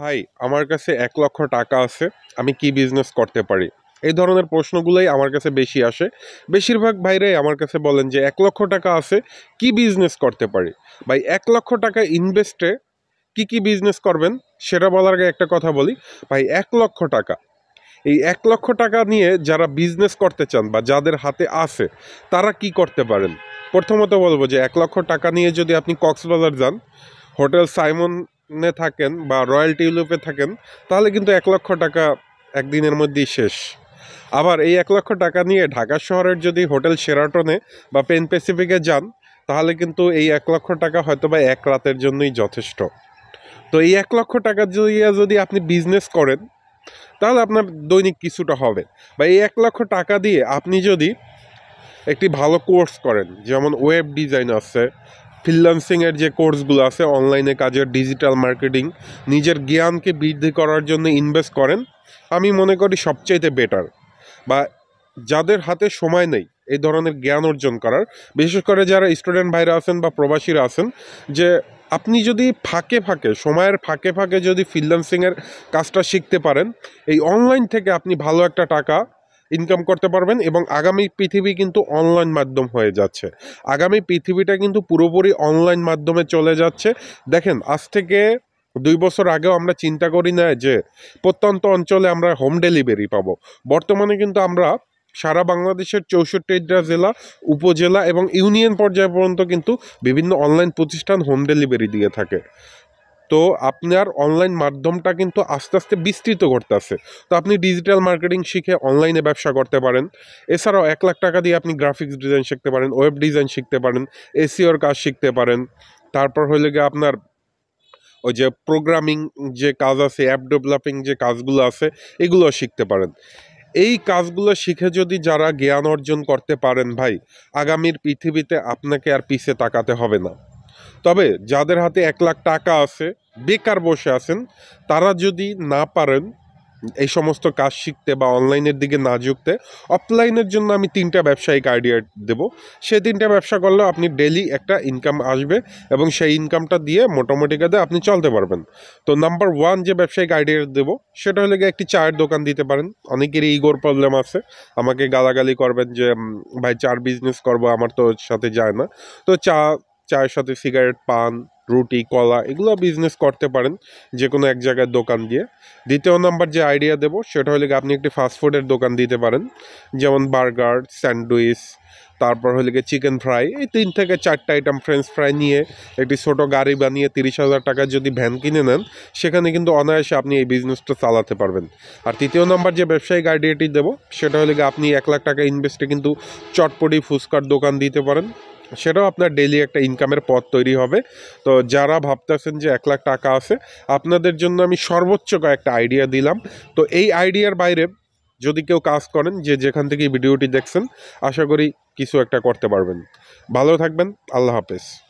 ভাই আমার কাছে এক লক্ষ টাকা আছে আমি কি বিজনেস করতে পারি এই ধরনের প্রশ্নগুলোই আমার কাছে বেশি আসে বেশিরভাগ ভাইরাই আমার কাছে বলেন যে এক লক্ষ টাকা আছে কি বিজনেস করতে পারি ভাই এক লক্ষ টাকা ইনভেস্টে কি কি বিজনেস করবেন সেটা বলার আগে একটা কথা বলি ভাই এক লক্ষ টাকা এই এক লক্ষ টাকা নিয়ে যারা বিজনেস করতে চান বা যাদের হাতে আছে তারা কি করতে পারেন প্রথমত বলবো যে এক লক্ষ টাকা নিয়ে যদি আপনি কক্সবাজার যান হোটেল সাইমন থাকেন বা রয়্যাল টিউলিপে থাকেন তাহলে কিন্তু এক লক্ষ টাকা একদিনের মধ্যেই শেষ আবার এই এক লক্ষ টাকা নিয়ে ঢাকা শহরের যদি হোটেল সেরাটনে বা পেন প্যাসিফিকে যান তাহলে কিন্তু এই এক লক্ষ টাকা হয়তো বা এক রাতের জন্যই যথেষ্ট তো এই এক লক্ষ টাকা যদি আপনি বিজনেস করেন তাহলে আপনার দৈনিক কিছুটা হবে বা এই এক লক্ষ টাকা দিয়ে আপনি যদি একটি ভালো কোর্স করেন যেমন ওয়েব ডিজাইন আছে ফ্রিল্যান্সিংয়ের যে কোর্সগুলো আছে অনলাইনে কাজের ডিজিটাল মার্কেটিং নিজের জ্ঞানকে বৃদ্ধি করার জন্য ইনভেস্ট করেন আমি মনে করি সবচাইতে বেটার বা যাদের হাতে সময় নেই এই ধরনের জ্ঞান অর্জন করার বিশেষ করে যারা স্টুডেন্ট ভাইরা আছেন বা প্রবাসীরা আছেন যে আপনি যদি ফাঁকে ফাঁকে সময়ের ফাঁকে ফাঁকে যদি ফ্রিল্যান্সিংয়ের কাজটা শিখতে পারেন এই অনলাইন থেকে আপনি ভালো একটা টাকা ইনকাম করতে পারবেন এবং আগামী পৃথিবী কিন্তু অনলাইন মাধ্যম হয়ে যাচ্ছে আগামী পৃথিবীটা কিন্তু পুরোপুরি অনলাইন মাধ্যমে চলে যাচ্ছে দেখেন আজ থেকে দুই বছর আগেও আমরা চিন্তা করি না যে প্রত্যন্ত অঞ্চলে আমরা হোম ডেলিভারি পাব বর্তমানে কিন্তু আমরা সারা বাংলাদেশের চৌষট্টিটা জেলা উপজেলা এবং ইউনিয়ন পর্যায় পর্যন্ত কিন্তু বিভিন্ন অনলাইন প্রতিষ্ঠান হোম ডেলিভারি দিয়ে থাকে তো আপনার অনলাইন মাধ্যমটা কিন্তু আস্তে আস্তে বিস্তৃত করতেছে তো আপনি ডিজিটাল মার্কেটিং শিখে অনলাইনে ব্যবসা করতে পারেন এছাড়াও এক লাখ টাকা দিয়ে আপনি গ্রাফিক্স ডিজাইন শিখতে পারেন ওয়েব ডিজাইন শিখতে পারেন এসিওর কাজ শিখতে পারেন তারপর হইলে গিয়ে আপনার ওই যে প্রোগ্রামিং যে কাজ আছে অ্যাপ ডেভেলপিং যে কাজগুলো আছে এগুলো শিখতে পারেন এই কাজগুলো শিখে যদি যারা জ্ঞান অর্জন করতে পারেন ভাই আগামীর পৃথিবীতে আপনাকে আর পিছে তাকাতে হবে না তবে যাদের হাতে এক লাখ টাকা আছে বেকার বসে আছেন তারা যদি না পারেন এই সমস্ত কাজ শিখতে বা অনলাইনের দিকে না ঝুঁকতে অফলাইনের জন্য আমি তিনটা ব্যবসায়িক আইডিয়া দেবো সে তিনটা ব্যবসা করলেও আপনি ডেলি একটা ইনকাম আসবে এবং সেই ইনকামটা দিয়ে মোটামুটি কাজে আপনি চলতে পারবেন তো নাম্বার ওয়ান যে ব্যবসায়িক আইডিয়া দেবো সেটা হলে একটি চায়ের দোকান দিতে পারেন অনেকেরই ইগোর প্রবলেম আছে আমাকে গালাগালি করবেন যে ভাই চার বিজনেস করব আমার তো সাথে যায় না তো চা চায়ের সাথে সিগারেট পান রুটি কলা এগুলো বিজনেস করতে পারেন যে কোনো এক জায়গায় দোকান দিয়ে দ্বিতীয় নাম্বার যে আইডিয়া দেবো সেটা হলে আপনি একটি ফাস্টফুডের দোকান দিতে পারেন যেমন বার্গার স্যান্ডউইচ তারপর হলে গিয়ে চিকেন ফ্রাই এই তিন থেকে চারটা আইটেম ফ্রেঞ্চ ফ্রাই নিয়ে একটি ছোটো গাড়ি বানিয়ে তিরিশ হাজার টাকা যদি ভ্যান কিনে নেন সেখানে কিন্তু অনায়াসে আপনি এই বিজনেসটা চালাতে পারবেন আর তৃতীয় নাম্বার যে ব্যবসায়িক আইডিয়াটি দেবো সেটা হলে গিয়ে আপনি এক লাখ টাকা ইনভেস্টে কিন্তু চটপটি ফুচকার দোকান দিতে পারেন সেটাও আপনার ডেলি একটা ইনকামের পথ তৈরি হবে তো যারা ভাবতেছেন যে এক লাখ টাকা আছে আপনাদের জন্য আমি সর্বোচ্চ কয়েকটা আইডিয়া দিলাম তো এই আইডিয়ার বাইরে যদি কেউ কাজ করেন যে যেখান থেকে ভিডিওটি দেখছেন আশা করি কিছু একটা করতে পারবেন ভালো থাকবেন আল্লাহ হাফেজ